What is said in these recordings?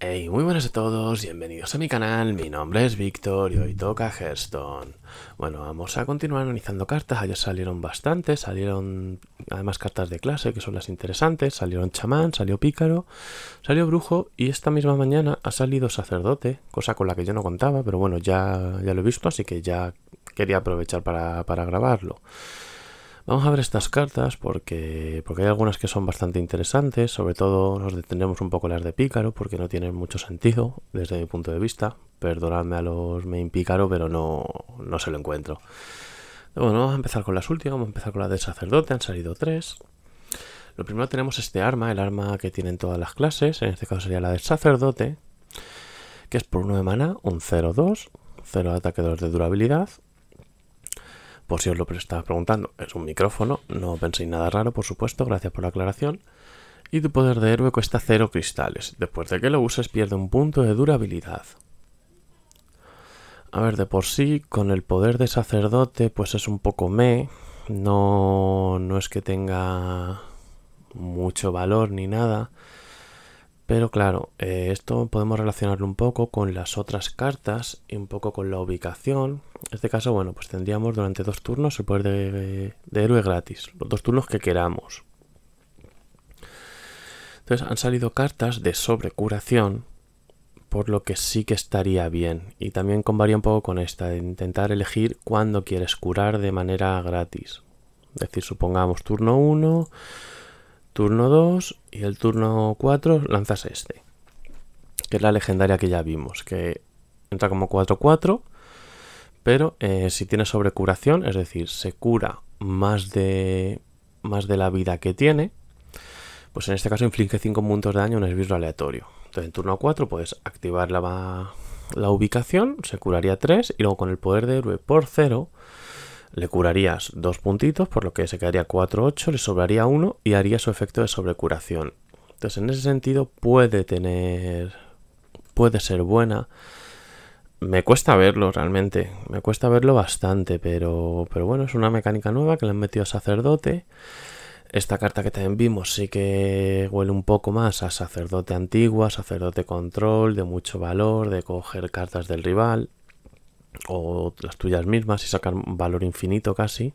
Hey, muy buenas a todos, bienvenidos a mi canal, mi nombre es Víctor y hoy toca Hearthstone. Bueno, vamos a continuar analizando cartas, ayer salieron bastantes, salieron además cartas de clase que son las interesantes, salieron chamán, salió pícaro, salió brujo y esta misma mañana ha salido sacerdote, cosa con la que yo no contaba, pero bueno, ya, ya lo he visto, así que ya quería aprovechar para, para grabarlo. Vamos a ver estas cartas porque, porque hay algunas que son bastante interesantes, sobre todo nos detendremos un poco las de pícaro porque no tienen mucho sentido desde mi punto de vista. Perdonadme a los main pícaro, pero no, no se lo encuentro. Bueno, vamos a empezar con las últimas, vamos a empezar con las de sacerdote, han salido tres. Lo primero tenemos este arma, el arma que tienen todas las clases, en este caso sería la de sacerdote, que es por 1 de mana, un 0-2, 0 de ataque, 2 de durabilidad, por si os lo estaba preguntando, es un micrófono, no penséis nada raro, por supuesto, gracias por la aclaración. Y tu poder de héroe cuesta cero cristales. Después de que lo uses pierde un punto de durabilidad. A ver, de por sí, con el poder de sacerdote, pues es un poco me. No, no es que tenga mucho valor ni nada. Pero claro, eh, esto podemos relacionarlo un poco con las otras cartas y un poco con la ubicación. En este caso, bueno, pues tendríamos durante dos turnos el poder de, héroe gratis, los dos turnos que queramos. Entonces han salido cartas de sobrecuración, por lo que sí que estaría bien. Y también varía un poco con esta, de intentar elegir cuándo quieres curar de manera gratis. Es decir, supongamos turno 1 Turno 2 y el turno 4 lanzas este. Que es la legendaria que ya vimos. Que entra como 4-4. Pero eh, si tiene sobrecuración, es decir, se cura más de, más de la vida que tiene. Pues en este caso inflige 5 puntos de daño a un esbirro aleatorio. Entonces en turno 4 puedes activar la, la ubicación, se curaría 3 y luego con el poder de héroe por 0 le curarías dos puntitos, por lo que se quedaría 4, 8, le sobraría uno y haría su efecto de sobrecuración. Entonces, en ese sentido, puede tener. puede ser buena. Me cuesta verlo realmente, me cuesta verlo bastante, pero, pero bueno, es una mecánica nueva que le han metido a sacerdote. Esta carta que también vimos sí que huele un poco más a sacerdote antigua, sacerdote control, de mucho valor, de coger cartas del rival o las tuyas mismas y sacar valor infinito casi.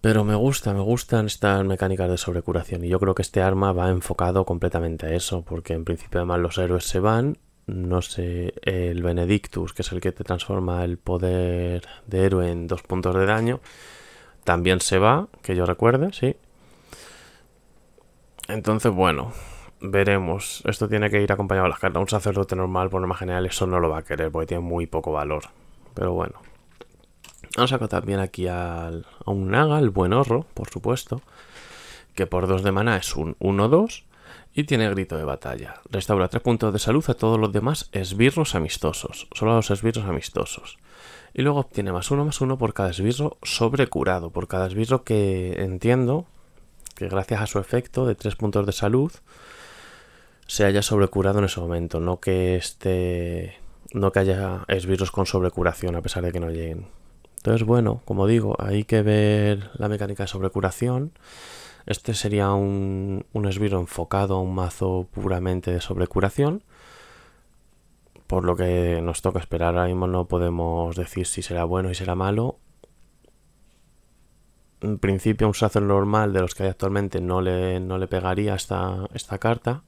Pero me gusta, me gustan estas mecánicas de sobrecuración y yo creo que este arma va enfocado completamente a eso, porque en principio además los héroes se van, no sé, el Benedictus, que es el que te transforma el poder de héroe en dos puntos de daño, también se va, que yo recuerde, sí. Entonces, bueno, veremos. Esto tiene que ir acompañado de las cartas. Un sacerdote normal, por norma general, eso no lo va a querer porque tiene muy poco valor. Pero bueno. Vamos a sacar también aquí a un Naga, el buen horro, por supuesto. Que por 2 de mana es un 1-2 y tiene grito de batalla. Restaura 3 puntos de salud a todos los demás esbirros amistosos. Solo a los esbirros amistosos. Y luego obtiene más 1, más 1 por cada esbirro sobrecurado. Por cada esbirro que entiendo que gracias a su efecto de 3 puntos de salud se haya sobrecurado en ese momento, no que esté. no que haya esbirros con sobrecuración a pesar de que no lleguen. Entonces, bueno, como digo, hay que ver la mecánica de sobrecuración. Este sería un, un esbirro enfocado a un mazo puramente de sobrecuración. Por lo que nos toca esperar, ahora mismo no podemos decir si será bueno y será malo. En principio, un sazo normal de los que hay actualmente no le, no le pegaría esta carta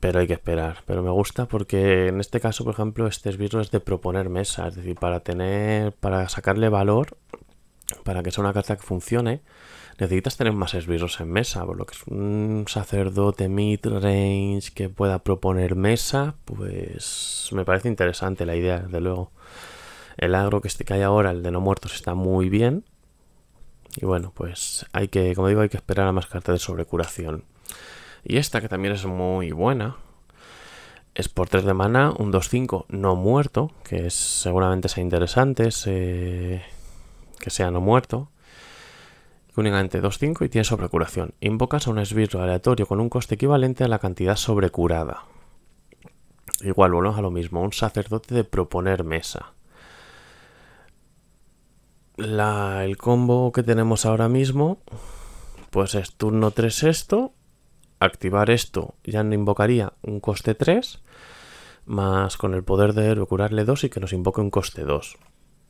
pero hay que esperar. Pero me gusta porque en este caso, por ejemplo, este esbirro es de proponer mesa, es decir, para tener, para sacarle valor, para que sea una carta que funcione, necesitas tener más esbirros en mesa, por lo que es un sacerdote mid-range que pueda proponer mesa, pues me parece interesante la idea, de luego. El agro este, que hay ahora, el de no muertos, está muy bien. Y bueno, pues hay que, como digo, hay que esperar a más cartas de sobrecuración. Y esta, que también es muy buena, es por 3 de mana, un 2-5 no muerto, que es, seguramente sea interesante, que sea no muerto. Únicamente 2-5 y tiene sobrecuración. Invocas a un esbirro aleatorio con un coste equivalente a la cantidad sobrecurada. Igual, volvemos a lo mismo, un sacerdote de proponer mesa. el combo que tenemos ahora mismo, pues es turno 3 esto, activar esto ya no invocaría un coste 3, más con el poder de curarle 2 y que nos invoque un coste 2.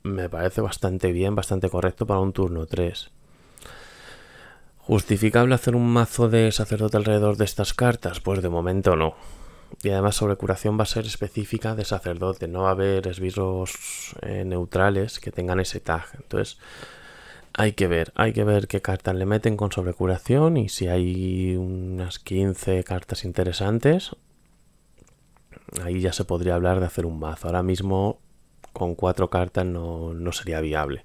Me parece bastante bien, bastante correcto para un turno 3. ¿Justificable hacer un mazo de sacerdote alrededor de estas cartas? Pues de momento no. Y además sobre curación va a ser específica de sacerdote, no va a haber esbirros eh, neutrales que tengan ese tag. Entonces hay que ver, hay que ver qué cartas le meten con sobrecuración y si hay unas 15 cartas interesantes. Ahí ya se podría hablar de hacer un mazo. Ahora mismo con cuatro cartas no, sería viable.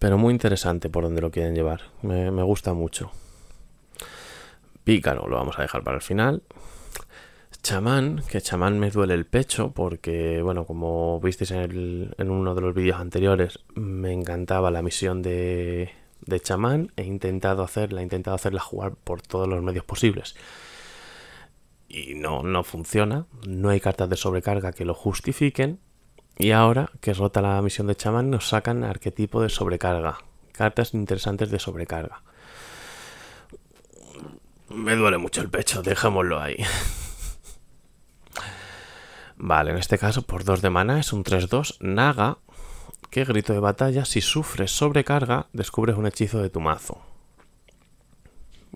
Pero muy interesante por donde lo quieren llevar. me gusta mucho. Pícaro lo vamos a dejar para el final chamán, que chamán me duele el pecho porque, bueno, como visteis en, uno de los vídeos anteriores, me encantaba la misión de, chamán, he intentado hacerla, he intentado hacerla jugar por todos los medios posibles. Y no, no funciona, no hay cartas de sobrecarga que lo justifiquen. Y ahora que es rota la misión de chamán, nos sacan arquetipo de sobrecarga, cartas interesantes de sobrecarga. Me duele mucho el pecho, dejémoslo ahí. Vale, en este caso por 2 de mana es un 3-2 Naga qué grito de batalla. Si sufres sobrecarga, descubres un hechizo de tu mazo.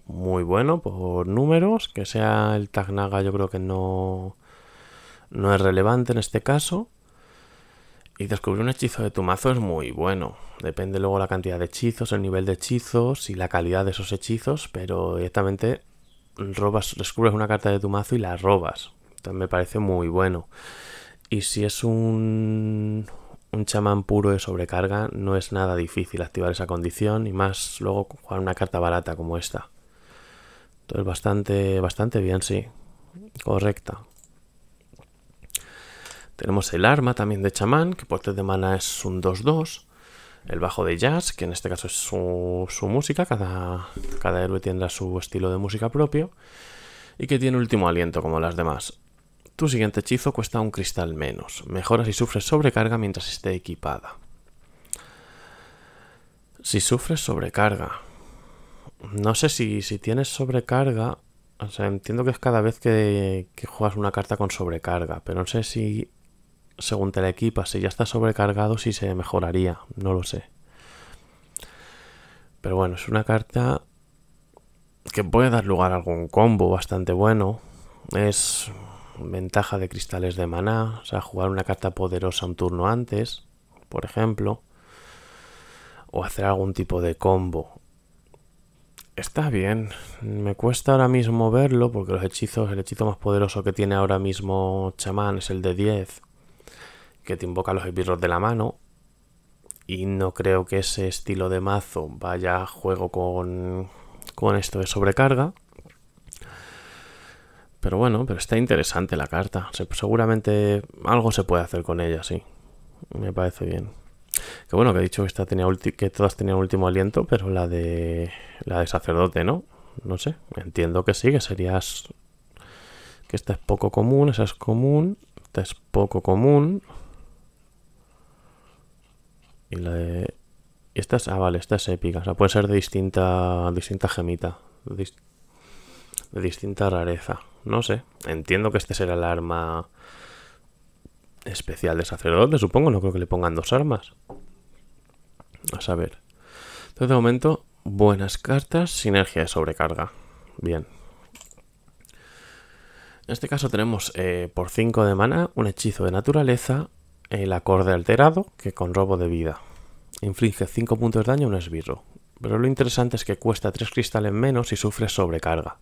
Muy bueno por números, que sea el tag Naga yo creo que no, no es relevante en este caso. Y descubrir un hechizo de tu mazo es muy bueno. Depende luego la cantidad de hechizos, el nivel de hechizos y la calidad de esos hechizos, pero directamente robas, descubres una carta de tu mazo y la robas me parece muy bueno. Y si es un, un chamán puro de sobrecarga, no es nada difícil activar esa condición y más luego jugar una carta barata como esta. Entonces bastante, bastante bien, sí. Correcta. Tenemos el arma también de chamán, que por 3 de mana es un 2-2. El bajo de jazz, que en este caso es su, música, cada, cada héroe tendrá su estilo de música propio. Y que tiene último aliento como las demás. Tu siguiente hechizo cuesta un cristal menos. Mejora si sufres sobrecarga mientras esté equipada. Si sufres sobrecarga. No sé si, tienes sobrecarga. O sea, entiendo que es cada vez que, que juegas una carta con sobrecarga, pero no sé si según te la equipas, si ya está sobrecargado, si se mejoraría, no lo sé. Pero bueno, es una carta que puede dar lugar a algún combo bastante bueno. Es ventaja de cristales de maná, o sea, jugar una carta poderosa un turno antes, por ejemplo, o hacer algún tipo de combo. Está bien, me cuesta ahora mismo verlo porque los hechizos, el hechizo más poderoso que tiene ahora mismo chamán es el de 10, que te invoca los esbirros de la mano, y no creo que ese estilo de mazo vaya a juego con, con esto de sobrecarga. Pero bueno, pero está interesante la carta. seguramente algo se puede hacer con ella, sí. Me parece bien. Que bueno, que he dicho que, esta tenía que todas tenían último aliento, pero la de la de sacerdote, ¿no? No sé, entiendo que sí, que serías... Que esta es poco común, esa es común, esta es poco común. Y la de... Y esta es... Ah, vale, épica, o sea, puede ser de distinta, distinta gemita, de distinta rareza. No sé. Entiendo que este será el arma especial de sacerdote, supongo. No creo que le pongan dos armas. A saber. Entonces, de momento, buenas cartas, sinergia de sobrecarga. Bien. En este caso tenemos eh, por 5 de mana un hechizo de naturaleza, el acorde alterado, que con robo de vida. Inflige 5 puntos de daño a un esbirro. Pero lo interesante es que cuesta 3 cristales menos y sufre sobrecarga.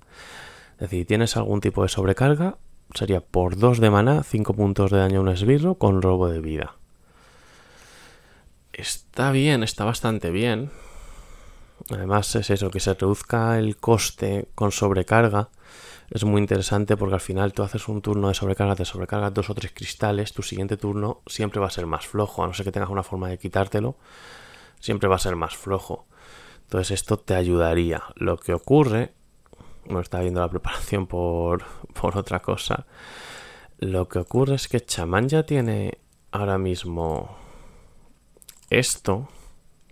Es decir, tienes algún tipo de sobrecarga, sería por 2 de maná, 5 puntos de daño a un esbirro con robo de vida. Está bien, está bastante bien. Además es eso, que se reduzca el coste con sobrecarga. Es muy interesante porque al final tú haces un turno de sobrecarga, te sobrecargas dos o tres cristales, tu siguiente turno siempre va a ser más flojo, a no ser que tengas una forma de quitártelo, siempre va a ser más flojo. Entonces esto te ayudaría. Lo que ocurre no está viendo la preparación por, otra cosa. Lo que ocurre es que Chaman ya tiene ahora mismo esto,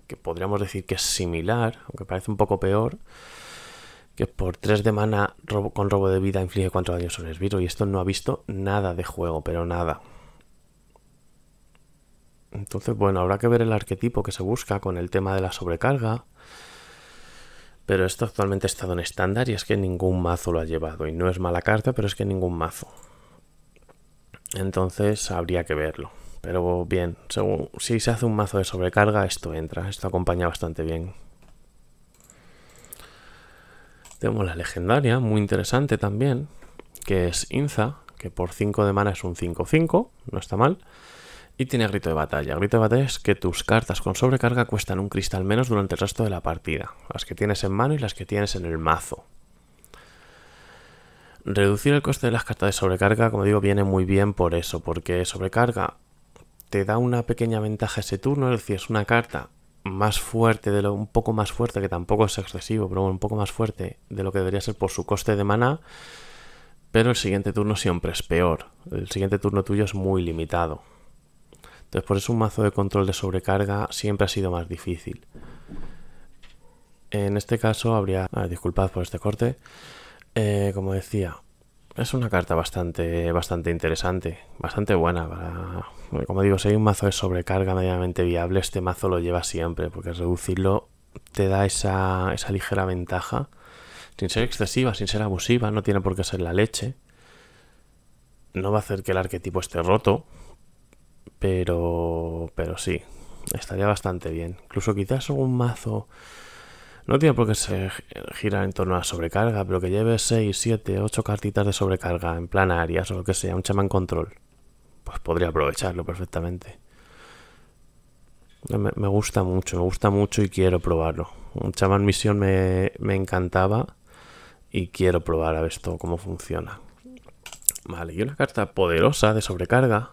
que podríamos decir que es similar, aunque parece un poco peor, que por 3 de mana con robo de vida inflige 4 daños sobre virus. y esto no ha visto nada de juego, pero nada. Entonces, bueno, habrá que ver el arquetipo que se busca con el tema de la sobrecarga. Pero esto actualmente ha estado en estándar y es que ningún mazo lo ha llevado. Y no es mala carta, pero es que ningún mazo. Entonces habría que verlo. Pero bien, según, si se hace un mazo de sobrecarga, esto entra. Esto acompaña bastante bien. Tenemos la legendaria, muy interesante también, que es Inza, que por 5 de mana es un 5-5, no está mal. Y tiene grito de batalla. Grito de batalla es que tus cartas con sobrecarga cuestan un cristal menos durante el resto de la partida. Las que tienes en mano y las que tienes en el mazo. Reducir el coste de las cartas de sobrecarga, como digo, viene muy bien por eso, porque sobrecarga te da una pequeña ventaja ese turno, es decir, es una carta más fuerte, de lo, un poco más fuerte, que tampoco es excesivo, pero un poco más fuerte de lo que debería ser por su coste de maná, pero el siguiente turno siempre es peor, el siguiente turno tuyo es muy limitado, entonces por eso un mazo de control de sobrecarga siempre ha sido más difícil. En este caso habría... Ah, disculpad por este corte. Eh, como decía, es una carta bastante, bastante interesante, bastante buena para... Como digo, si hay un mazo de sobrecarga medianamente viable, este mazo lo lleva siempre, porque reducirlo te da esa, esa ligera ventaja, sin ser excesiva, sin ser abusiva, no tiene por qué ser la leche, no va a hacer que el arquetipo esté roto, pero, pero sí, estaría bastante bien. Incluso quizás algún mazo... No tiene por qué se gira en torno a sobrecarga, pero que lleve 6, 7, 8 cartitas de sobrecarga en plan Arias o lo que sea, un chamán control. Pues podría aprovecharlo perfectamente. Me, gusta mucho, me gusta mucho y quiero probarlo. Un chamán misión me, me encantaba y quiero probar a ver esto cómo funciona. Vale, y una carta poderosa de sobrecarga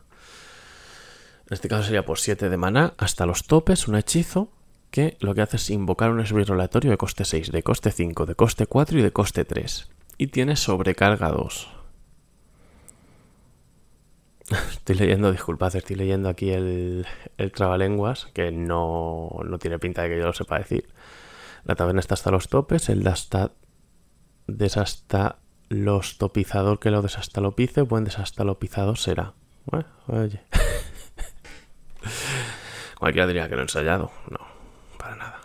en este caso sería por 7 de maná hasta los topes, un hechizo que lo que hace es invocar un esbirro aleatorio de coste 6, de coste 5, de coste 4 y de coste 3. Y tiene sobrecarga 2. Estoy leyendo, disculpad, estoy leyendo aquí el, trabalenguas, que no, tiene pinta de que yo lo sepa decir. La taberna está hasta los topes, el desastalopizador hasta los topizador que lo desastalopice, buen desastalopizado será. Bueno, oye. Cualquiera diría que no he ensayado. No, para nada.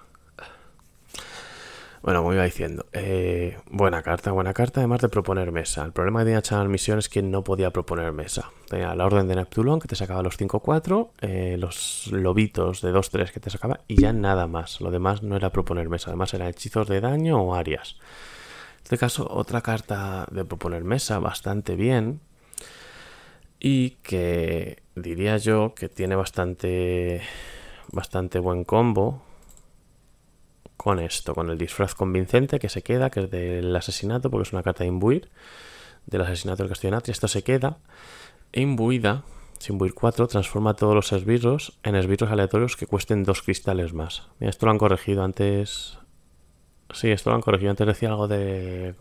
Bueno, como iba diciendo, eh, buena carta, buena carta, además de proponer mesa. El problema de tenía de Misión es que no podía proponer mesa. Tenía la orden de Neptulón que te sacaba los 5-4, eh, los lobitos de 2-3 que te sacaba y ya nada más. Lo demás no era proponer mesa, además eran hechizos de daño o áreas. En este caso, otra carta de proponer mesa bastante bien y que diría yo que tiene bastante bastante buen combo con esto, con el disfraz convincente que se queda, que es del asesinato, porque es una carta de imbuir, del asesinato del castillo esto se queda, imbuida, sin imbuir 4, transforma todos los esbirros en esbirros aleatorios que cuesten dos cristales más. esto lo han corregido antes... Sí, esto lo han corregido antes, decía algo de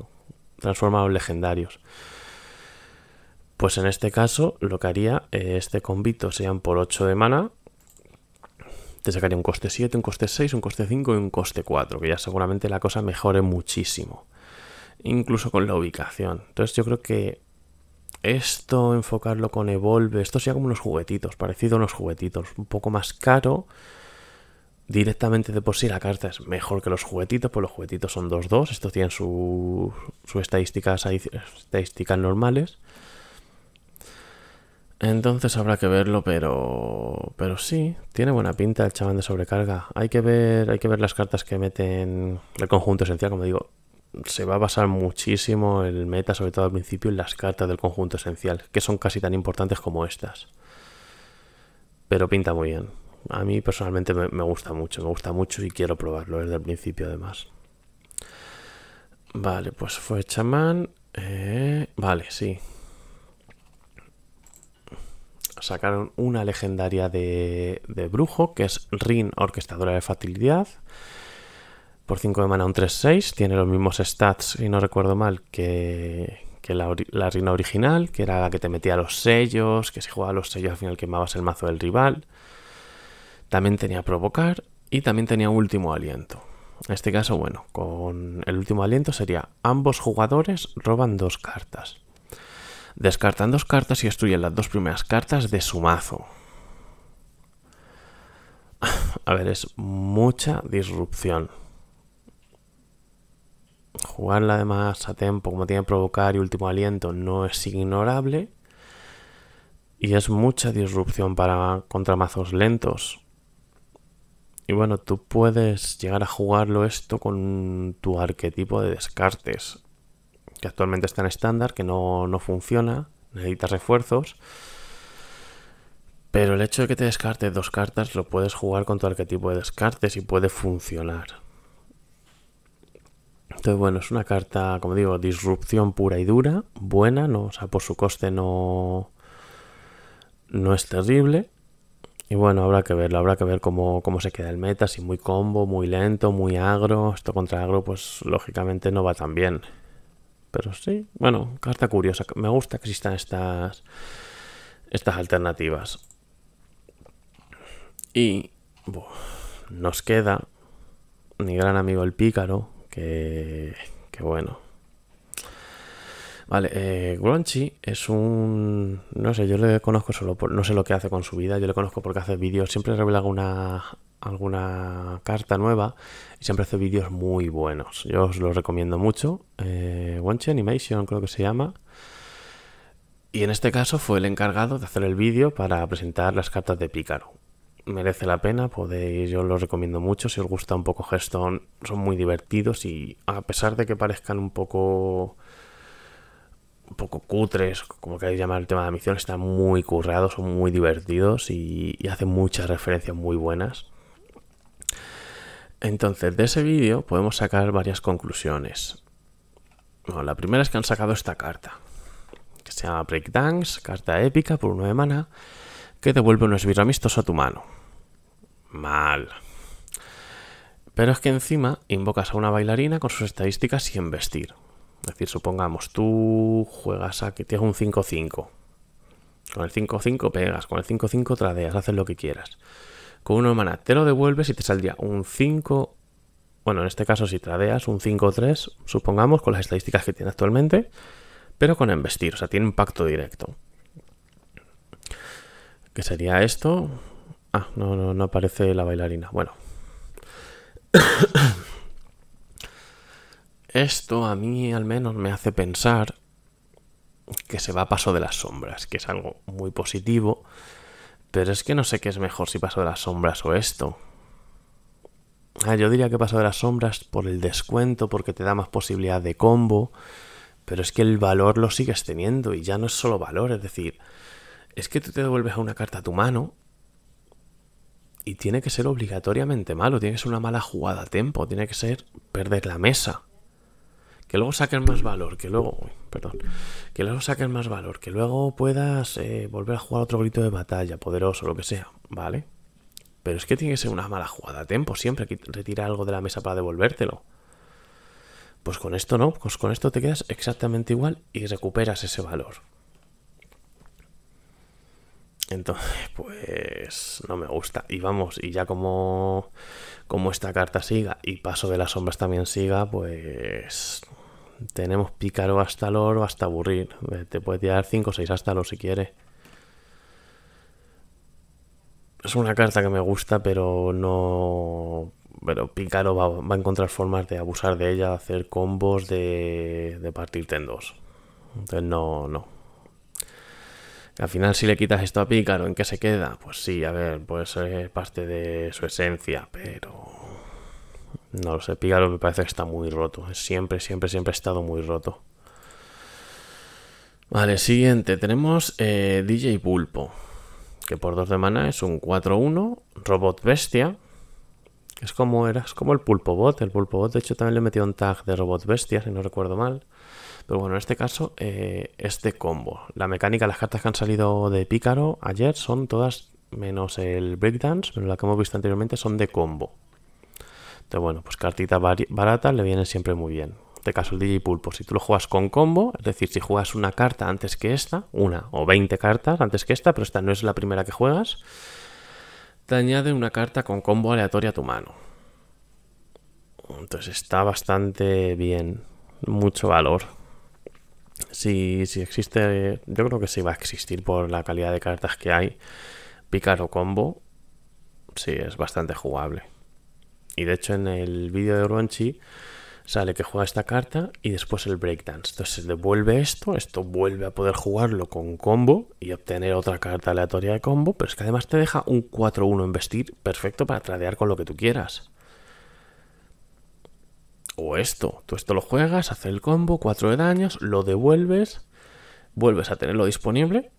transformados legendarios. Pues en este caso lo que haría eh, este convito sean por 8 de mana. Te sacaría un coste 7, un coste 6, un coste 5 y un coste 4, que ya seguramente la cosa mejore muchísimo. Incluso con la ubicación. Entonces yo creo que esto, enfocarlo con Evolve, esto sería como unos juguetitos, parecido a unos juguetitos. Un poco más caro. Directamente de por sí la carta es mejor que los juguetitos, pues los juguetitos son 2-2, estos tienen sus su estadísticas, estadísticas normales. Entonces habrá que verlo, pero. Pero sí, tiene buena pinta el chamán de sobrecarga. Hay que ver, hay que ver las cartas que meten el conjunto esencial, como digo. Se va a basar muchísimo el meta, sobre todo al principio, en las cartas del conjunto esencial, que son casi tan importantes como estas. Pero pinta muy bien. A mí personalmente me, gusta mucho, me gusta mucho y quiero probarlo desde el principio además. Vale, pues fue chamán. Eh, vale, sí, sacaron una legendaria de, brujo, que es Rin, orquestadora de facilidad. Por 5 de mana un 3-6, tiene los mismos stats, si no recuerdo mal, que, la, la Rin original, que era la que te metía los sellos, que si jugaba los sellos al final quemabas el mazo del rival. También tenía provocar y también tenía último aliento. En este caso, bueno, con el último aliento sería ambos jugadores roban dos cartas. Descartan dos cartas y destruyen las dos primeras cartas de su mazo. A ver, es mucha disrupción. Jugarla además a tiempo, como tiene provocar y último aliento, no es ignorable. Y es mucha disrupción para contramazos lentos. Y bueno, tú puedes llegar a jugarlo esto con tu arquetipo de descartes que actualmente está en estándar, que no, no funciona, necesitas refuerzos. Pero el hecho de que te descarte dos cartas lo puedes jugar con todo tipo de descartes y puede funcionar. Entonces, bueno, es una carta, como digo, disrupción pura y dura, buena, no, o sea, por su coste no, no es terrible. Y bueno, habrá que verlo, habrá que ver cómo, cómo, se queda el meta, si muy combo, muy lento, muy agro. Esto contra agro, pues lógicamente no va tan bien pero sí. Bueno, carta curiosa. Me gusta que existan estas, estas alternativas. Y nos queda mi gran amigo el pícaro, que, que bueno. Vale, eh, Grunchy es un... No sé, yo le conozco solo por... No sé lo que hace con su vida, yo le conozco porque hace vídeos, siempre revela alguna, alguna carta nueva y siempre hace vídeos muy buenos. Yo os los recomiendo mucho. Eh, Animation creo que se llama. Y en este caso fue el encargado de hacer el vídeo para presentar las cartas de Pícaro. Merece la pena, podéis, yo los recomiendo mucho. Si os gusta un poco Hearthstone, son muy divertidos y a pesar de que parezcan un poco un poco cutres, como queréis llamar el tema de la misión, están muy currados, son muy divertidos y, y hacen muchas referencias muy buenas. Entonces, de ese vídeo podemos sacar varias conclusiones. Bueno, la primera es que han sacado esta carta, que se llama Breakdance, carta épica por 9 mana, que devuelve un esbirro amistoso a tu mano. Mal. Pero es que encima invocas a una bailarina con sus estadísticas sin vestir. Es decir, supongamos, tú juegas a que tienes un 5-5. Con el 5-5 pegas, con el 5-5 tradeas, haces lo que quieras con una mana te lo devuelves y te saldría un 5, bueno, en este caso si tradeas un 5-3, supongamos, con las estadísticas que tiene actualmente, pero con embestir, o sea, tiene un pacto directo. ¿Qué sería esto? Ah, no, no, no aparece la bailarina. Bueno. esto a mí al menos me hace pensar que se va a paso de las sombras, que es algo muy positivo pero es que no sé qué es mejor si paso de las sombras o esto. Ah, yo diría que paso de las sombras por el descuento, porque te da más posibilidad de combo. Pero es que el valor lo sigues teniendo y ya no es solo valor, es decir, es que tú te devuelves a una carta a tu mano y tiene que ser obligatoriamente malo, tiene que ser una mala jugada a tiempo, tiene que ser perder la mesa que luego saquen más valor, que luego, perdón, que luego saquen más valor, que luego puedas eh, volver a jugar otro grito de batalla, poderoso, lo que sea, ¿vale? Pero es que tiene que ser una mala jugada a tiempo, siempre que retira algo de la mesa para devolvértelo. Pues con esto no, pues con esto te quedas exactamente igual y recuperas ese valor. Entonces, pues no me gusta. Y vamos, y ya como, como esta carta siga y Paso de las Sombras también siga, pues tenemos pícaro hasta oro hasta aburrir. Eh, te puede tirar 5 o 6 hasta lo si quiere. Es una carta que me gusta, pero no. Pero Pícaro va, a encontrar formas de abusar de ella, hacer combos, de, de partirte en dos. Entonces, no, no. Al final, si le quitas esto a Pícaro, ¿en qué se queda? Pues sí, a ver, puede ser parte de su esencia, pero no lo sé, Pígaro me parece que está muy roto. Siempre, siempre, siempre ha estado muy roto. Vale, siguiente. Tenemos eh, DJ Pulpo. Que por dos de mana es un 4-1. Robot Bestia. Es como, era, es como el Pulpo Bot. El Pulpo Bot, de hecho, también le metido un tag de Robot Bestia, si no recuerdo mal. Pero bueno, en este caso, eh, es este combo. La mecánica, las cartas que han salido de Pícaro ayer son todas, menos el Breakdance, Pero la que hemos visto anteriormente, son de combo. Entonces, bueno, pues cartitas barata le vienen siempre muy bien. de caso, el digipulpo, pues si tú lo juegas con combo, es decir, si juegas una carta antes que esta, una o 20 cartas antes que esta, pero esta no es la primera que juegas, te añade una carta con combo aleatoria a tu mano. Entonces está bastante bien, mucho valor. Si, existe, yo creo que sí va a existir por la calidad de cartas que hay. picar o combo, sí, es bastante jugable. Y de hecho en el vídeo de Urbanchi sale que juega esta carta y después el breakdance. Entonces devuelve esto, esto vuelve a poder jugarlo con combo y obtener otra carta aleatoria de combo, pero es que además te deja un 4-1 en vestir perfecto para tradear con lo que tú quieras. O esto, tú esto lo juegas, hace el combo, 4 de daños, lo devuelves, vuelves a tenerlo disponible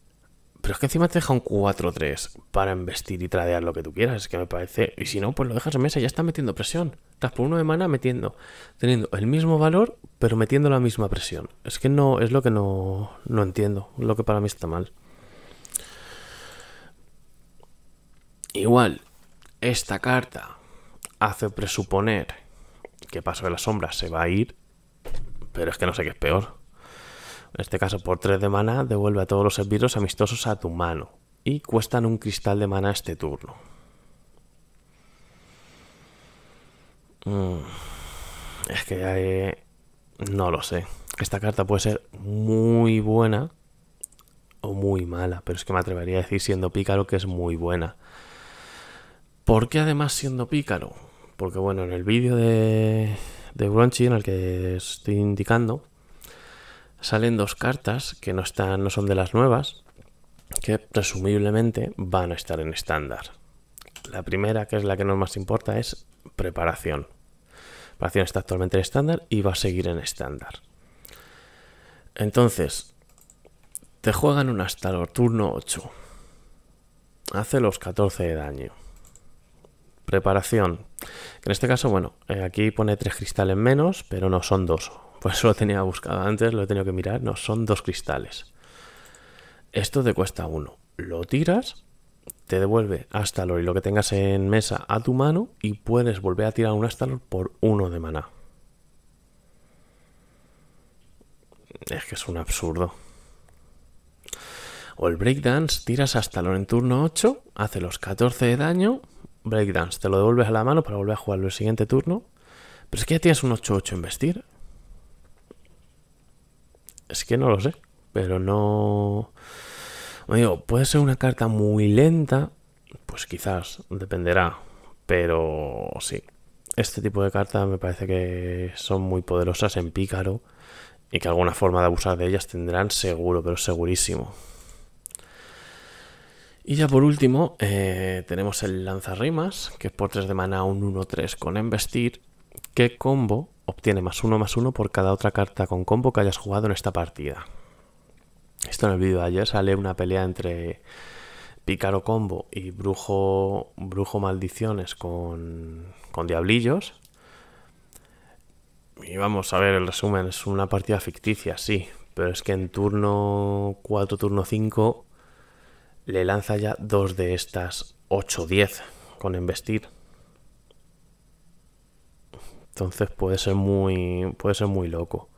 pero es que encima te deja un 4-3 para investir y tradear lo que tú quieras, es que me parece. Y si no, pues lo dejas en mesa, y ya está metiendo presión. Estás por una de metiendo, teniendo el mismo valor, pero metiendo la misma presión. Es que no, es lo que no, no entiendo, lo que para mí está mal. Igual, esta carta hace presuponer que Paso de la sombra se va a ir, pero es que no sé qué es peor. En este caso, por 3 de mana, devuelve a todos los esbirros amistosos a tu mano. Y cuestan un cristal de mana este turno. Mm. Es que eh, no lo sé. Esta carta puede ser muy buena o muy mala, pero es que me atrevería a decir siendo pícaro que es muy buena. ¿Por qué además siendo pícaro? Porque bueno, en el vídeo de, de en el que estoy indicando, salen dos cartas que no, están, no son de las nuevas, que presumiblemente van a estar en estándar. La primera, que es la que nos más importa, es preparación. Preparación está actualmente en estándar y va a seguir en estándar. Entonces, te juegan un hasta el turno 8. Hace los 14 de daño. Preparación. en este caso, bueno, eh, aquí pone 3 cristales menos, pero no son dos. Pues eso lo tenía buscado antes, lo he tenido que mirar. No, son dos cristales. Esto te cuesta uno. Lo tiras, te devuelve Astalor y lo que tengas en mesa a tu mano y puedes volver a tirar un Astalor por uno de maná. Es que es un absurdo. O el Breakdance, tiras Astalor en turno 8, hace los 14 de daño, Breakdance, te lo devuelves a la mano para volver a jugarlo el siguiente turno. Pero es que ya tienes un 8-8 en vestir. Es que no lo sé, pero no... Me digo, puede ser una carta muy lenta, pues quizás, dependerá, pero sí. Este tipo de cartas me parece que son muy poderosas en pícaro y que alguna forma de abusar de ellas tendrán seguro, pero segurísimo. Y ya por último, eh, tenemos el lanzarrimas, que es por 3 de mana un 1-3 con embestir, ¿Qué combo obtiene más uno más uno por cada otra carta con combo que hayas jugado en esta partida. Esto en el vídeo de ayer sale una pelea entre Pícaro Combo y Brujo, Brujo Maldiciones con, con Diablillos. Y vamos a ver el resumen, es una partida ficticia, sí, pero es que en turno 4, turno 5 le lanza ya dos de estas 8-10 con embestir. Entonces puede ser muy. puede ser muy loco.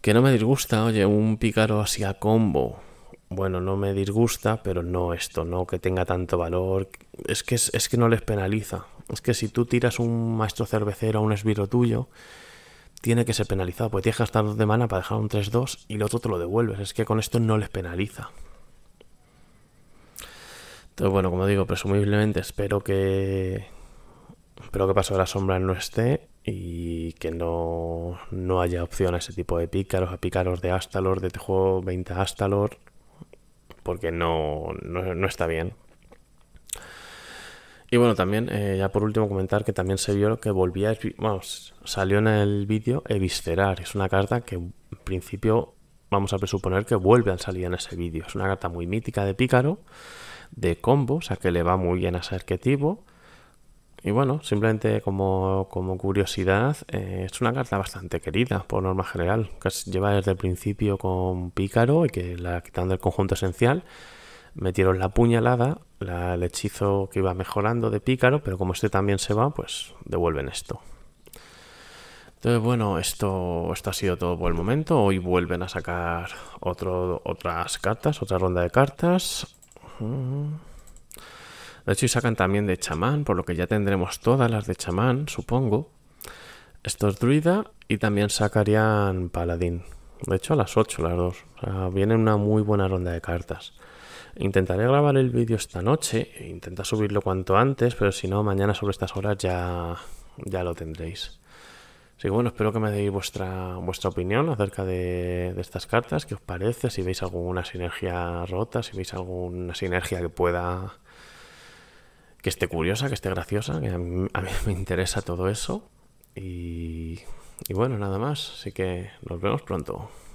Que no me disgusta, oye, un pícaro así a combo. Bueno, no me disgusta, pero no esto, no que tenga tanto valor. Es que, es que no les penaliza. Es que si tú tiras un maestro cervecero a un esbirro tuyo, tiene que ser penalizado, porque tienes que gastar dos de mana para dejar un 3-2 y el otro te lo devuelves. Es que con esto no les penaliza. Entonces, bueno, como digo, presumiblemente espero que, pero que pasó de sombra Sombra no esté y que no, no haya opción a ese tipo de pícaros, a pícaros de Astalor, de te este juego 20 Astalor, porque no, no, está bien. Y bueno, también, eh, ya por último, comentar que también se vio que volvía, vamos, salió en el vídeo Eviscerar. Es una carta que, en principio, vamos a presuponer que vuelve a salir en ese vídeo. Es una carta muy mítica de pícaro, de combo, o sea que le va muy bien a ese arquetipo. Y bueno, simplemente como, curiosidad, eh, es una carta bastante querida por norma general, que lleva desde el principio con Pícaro y que la quitan del conjunto esencial. Metieron la puñalada, el hechizo que iba mejorando de Pícaro, pero como este también se va, pues devuelven esto. Entonces, bueno, esto, esto ha sido todo por el momento. Hoy vuelven a sacar otro, otras cartas, otra ronda de cartas. De hecho, sacan también de chamán, por lo que ya tendremos todas las de chamán, supongo. Estos druida y también sacarían paladín. De hecho, a las 8 las dos. O sea, viene una muy buena ronda de cartas. Intentaré grabar el vídeo esta noche, e intenta subirlo cuanto antes, pero si no, mañana sobre estas horas ya, ya lo tendréis. Así que bueno, espero que me deis vuestra, vuestra opinión acerca de, de estas cartas, qué os parece, si veis alguna sinergia rota, si veis alguna sinergia que pueda que esté curiosa, que esté graciosa, que a mí, me interesa todo eso. y bueno, nada más. Así que nos vemos pronto.